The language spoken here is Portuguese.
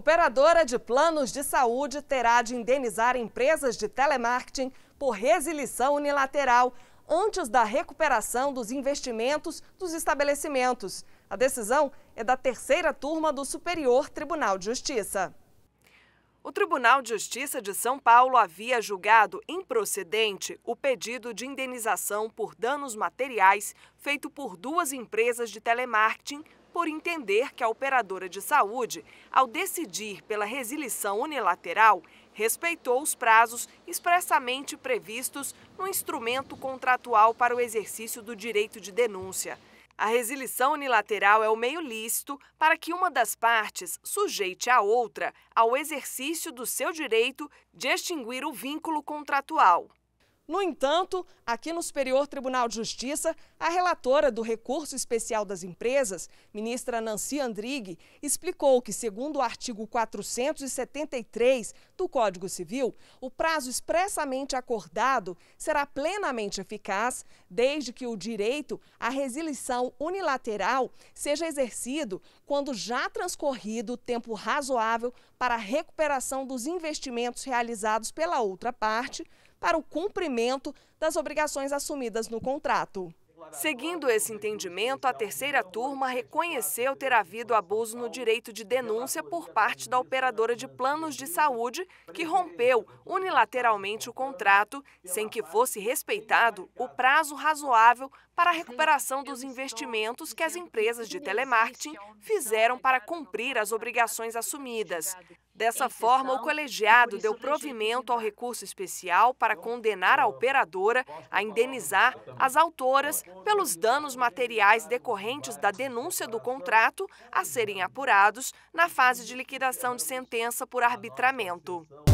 Operadora de planos de saúde terá de indenizar empresas de telemarketing por resilição unilateral antes da recuperação dos investimentos dos estabelecimentos. A decisão é da terceira turma do Superior Tribunal de Justiça. O Tribunal de Justiça de São Paulo havia julgado improcedente o pedido de indenização por danos materiais feito por duas empresas de telemarketing por entender que a operadora de saúde, ao decidir pela resilição unilateral, respeitou os prazos expressamente previstos no instrumento contratual para o exercício do direito de denúncia. A resilição unilateral é o meio lícito para que uma das partes sujeite a outra ao exercício do seu direito de extinguir o vínculo contratual. No entanto, aqui no Superior Tribunal de Justiça, a relatora do Recurso Especial das Empresas, ministra Nancy Andrighi, explicou que, segundo o artigo 473 do Código Civil, o prazo expressamente acordado será plenamente eficaz desde que o direito à resilição unilateral seja exercido quando já transcorrido o tempo razoável para a recuperação dos investimentos realizados pela outra parte para o cumprimento das obrigações assumidas no contrato. Seguindo esse entendimento, a terceira turma reconheceu ter havido abuso no direito de denúncia por parte da operadora de planos de saúde, que rompeu unilateralmente o contrato, sem que fosse respeitado o prazo razoável para a recuperação dos investimentos que as empresas de telemarketing fizeram para cumprir as obrigações assumidas. Dessa forma, o colegiado deu provimento ao recurso especial para condenar a operadora a indenizar as autoras pelos danos materiais decorrentes da denúncia do contrato a serem apurados na fase de liquidação de sentença por arbitramento.